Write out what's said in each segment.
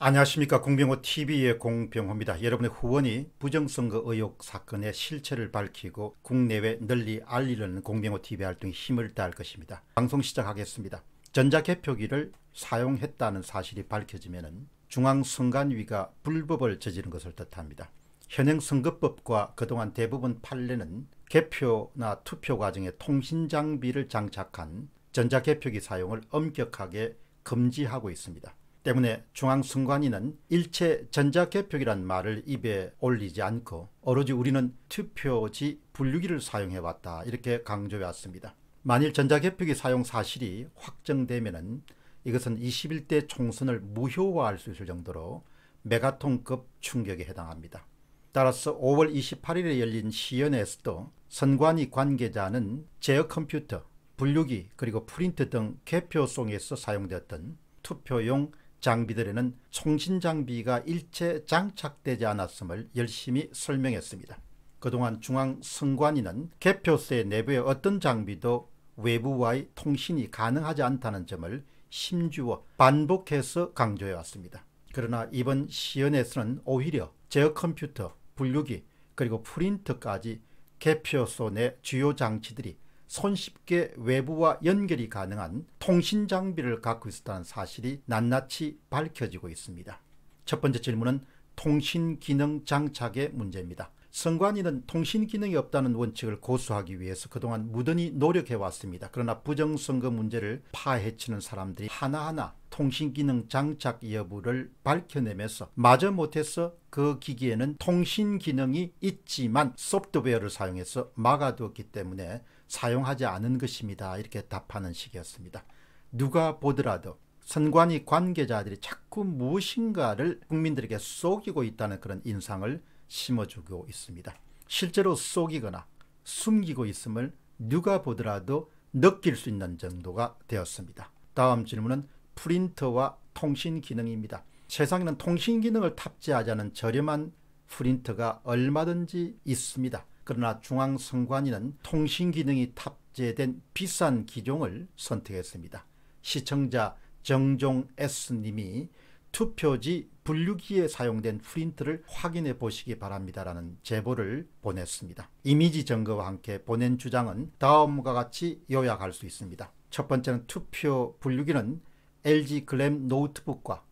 안녕하십니까 공병호TV의 공병호입니다. 여러분의 후원이 부정선거 의혹 사건의 실체를 밝히고 국내외 널리 알리려는 공병호TV 활동에 힘을 다할 것입니다. 방송 시작하겠습니다. 전자개표기를 사용했다는 사실이 밝혀지면 중앙선관위가 불법을 저지른 것을 뜻합니다. 현행 선거법과 그동안 대부분 판례는 개표나 투표 과정에 통신장비를 장착한 전자개표기 사용을 엄격하게 금지하고 있습니다. 때문에 중앙선관위는 일체 전자개표기란 말을 입에 올리지 않고 오로지 우리는 투표지 분류기를 사용해왔다 이렇게 강조해왔습니다. 만일 전자개표기 사용 사실이 확정되면 이것은 21대 총선을 무효화할 수 있을 정도로 메가톤급 충격에 해당합니다. 따라서 5월 28일에 열린 시연에서도 선관위 관계자는 제어 컴퓨터, 분류기 그리고 프린트 등 개표송에서 사용되었던 투표용 장비들에는 통신 장비가 일체 장착되지 않았음을 열심히 설명했습니다. 그동안 중앙 선관위는 개표세 내부의 어떤 장비도 외부와의 통신이 가능하지 않다는 점을 심주어 반복해서 강조해 왔습니다. 그러나 이번 시연에서는 오히려 제어 컴퓨터, 분류기, 그리고 프린터까지 개표소 내 주요 장치들이 손쉽게 외부와 연결이 가능한 통신 장비를 갖고 있었다는 사실이 낱낱이 밝혀지고 있습니다. 첫 번째 질문은 통신 기능 장착의 문제입니다. 선관위는 통신 기능이 없다는 원칙을 고수하기 위해서 그동안 무던히 노력해 왔습니다. 그러나 부정선거 문제를 파헤치는 사람들이 하나하나 통신 기능 장착 여부를 밝혀내면서 마저 못해서 그 기기에는 통신 기능이 있지만 소프트웨어를 사용해서 막아두었기 때문에 사용하지 않은 것입니다. 이렇게 답하는 식이었습니다. 누가 보더라도 선관위 관계자들이 자꾸 무엇인가를 국민들에게 속이고 있다는 그런 인상을 심어주고 있습니다. 실제로 속이거나 숨기고 있음을 누가 보더라도 느낄 수 있는 정도가 되었습니다. 다음 질문은 프린터와 통신 기능입니다. 세상에는 통신 기능을 탑재하지 않은 저렴한 프린터가 얼마든지 있습니다. 그러나 중앙선관위는 통신 기능이 탑재된 비싼 기종을 선택했습니다. 시청자 정종 S님이 투표지 분류기에 사용된 프린트를 확인해 보시기 바랍니다라는 제보를 보냈습니다. 이미지 증거와 함께 보낸 주장은 다음과 같이 요약할 수 있습니다. 첫 번째는 투표 분류기는 LG 글램 노트북과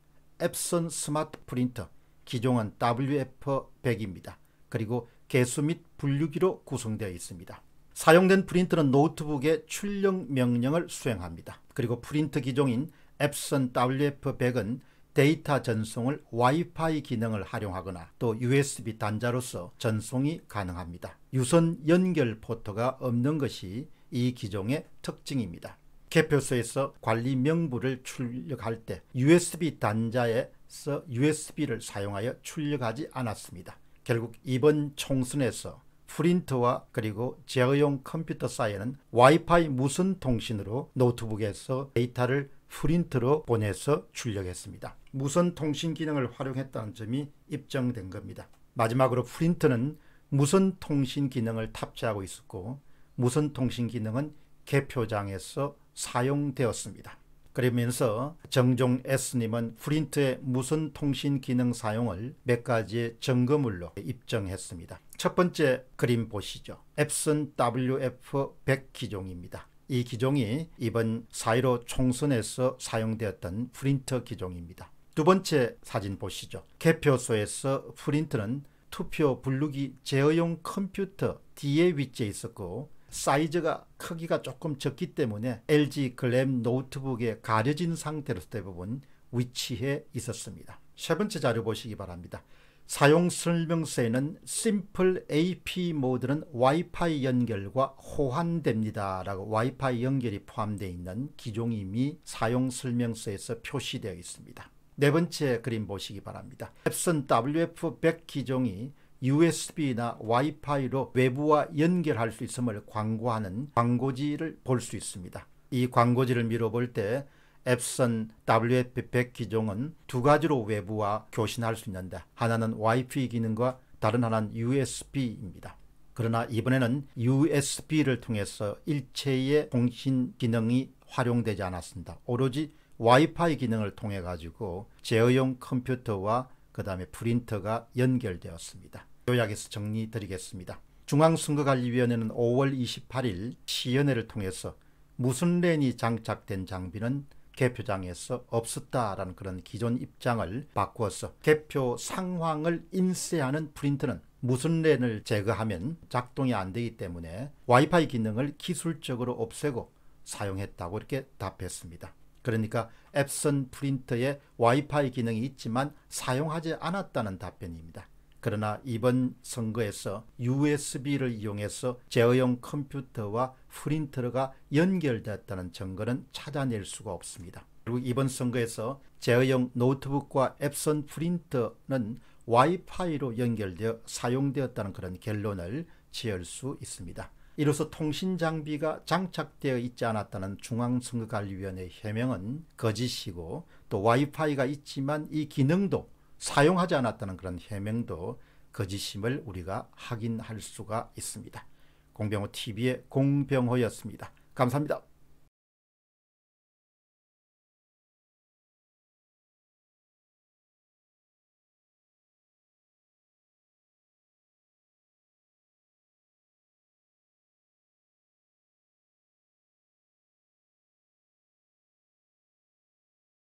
앱슨 스마트 프린터, 기종은 WF100입니다. 그리고 개수 및 분류기로 구성되어 있습니다. 사용된 프린트는 노트북의 출력 명령을 수행합니다. 그리고 프린트 기종인 앱슨 WF100은 데이터 전송을 와이파이 기능을 활용하거나 또 USB 단자로서 전송이 가능합니다. 유선 연결 포터가 없는 것이 이 기종의 특징입니다. 개표소에서 관리 명부를 출력할 때 USB 단자에서 USB를 사용하여 출력하지 않았습니다. 결국 이번 총선에서 프린터와 그리고 제어용 컴퓨터 사이에는 와이파이 무선 통신으로 노트북에서 데이터를 프린트로 보내서 출력했습니다. 무선 통신 기능을 활용했다는 점이 입증된 겁니다. 마지막으로 프린트는 무선 통신 기능을 탑재하고 있었고 무선 통신 기능은 개표장에서 사용되었습니다. 그러면서 정종 S님은 프린트의 무선 통신 기능 사용을 몇 가지의 점검물로 입증했습니다. 첫 번째 그림 보시죠. 앱슨 WF100 기종입니다. 이 기종이 이번 4.15 총선에서 사용되었던 프린터 기종입니다. 두 번째 사진 보시죠. 개표소에서 프린트는 투표 분류기 제어용 컴퓨터 뒤에 위치해 있었고 사이즈가 크기가 조금 적기 때문에 LG 글램 노트북에 가려진 상태로 대부분 위치해 있었습니다. 세 번째 자료 보시기 바랍니다. 사용 설명서에는 심플 AP 모드는 와이파이 연결과 호환됩니다. 라고 와이파이 연결이 포함되어 있는 기종이 이 사용 설명서에서 표시되어 있습니다. 네 번째 그림 보시기 바랍니다. 앱슨 WF100 기종이 USB나 와이파이로 외부와 연결할 수 있음을 광고하는 광고지를 볼 수 있습니다. 이 광고지를 미뤄볼 때 앱선 WF100 기종은 두 가지로 외부와 교신할 수 있는데 하나는 와이파이 기능과 다른 하나는 USB입니다. 그러나 이번에는 USB를 통해서 일체의 통신 기능이 활용되지 않았습니다. 오로지 와이파이 기능을 통해 가지고 제어용 컴퓨터와 그 다음에 프린터가 연결되었습니다. 요약해서 정리드리겠습니다. 중앙선거관리위원회는 5월 28일 시연회를 통해서 무슨 랜이 장착된 장비는 개표장에서 없었다라는 그런 기존 입장을 바꾸어서 개표 상황을 인쇄하는 프린트는 무슨 랜을 제거하면 작동이 안 되기 때문에 와이파이 기능을 기술적으로 없애고 사용했다고 이렇게 답했습니다. 그러니까 앱슨 프린터에 와이파이 기능이 있지만 사용하지 않았다는 답변입니다. 그러나 이번 선거에서 USB를 이용해서 제어용 컴퓨터와 프린터가 연결됐다는 증거는 찾아낼 수가 없습니다. 그리고 이번 선거에서 제어용 노트북과 앱선 프린터는 와이파이로 연결되어 사용되었다는 그런 결론을 지을 수 있습니다. 이로써 통신 장비가 장착되어 있지 않았다는 중앙선거관리위원회의 해명은 거짓이고 또 와이파이가 있지만 이 기능도 사용하지 않았다는 그런 해명도 거짓임을 우리가 확인할 수가 있습니다. 공병호 TV의 공병호였습니다. 감사합니다.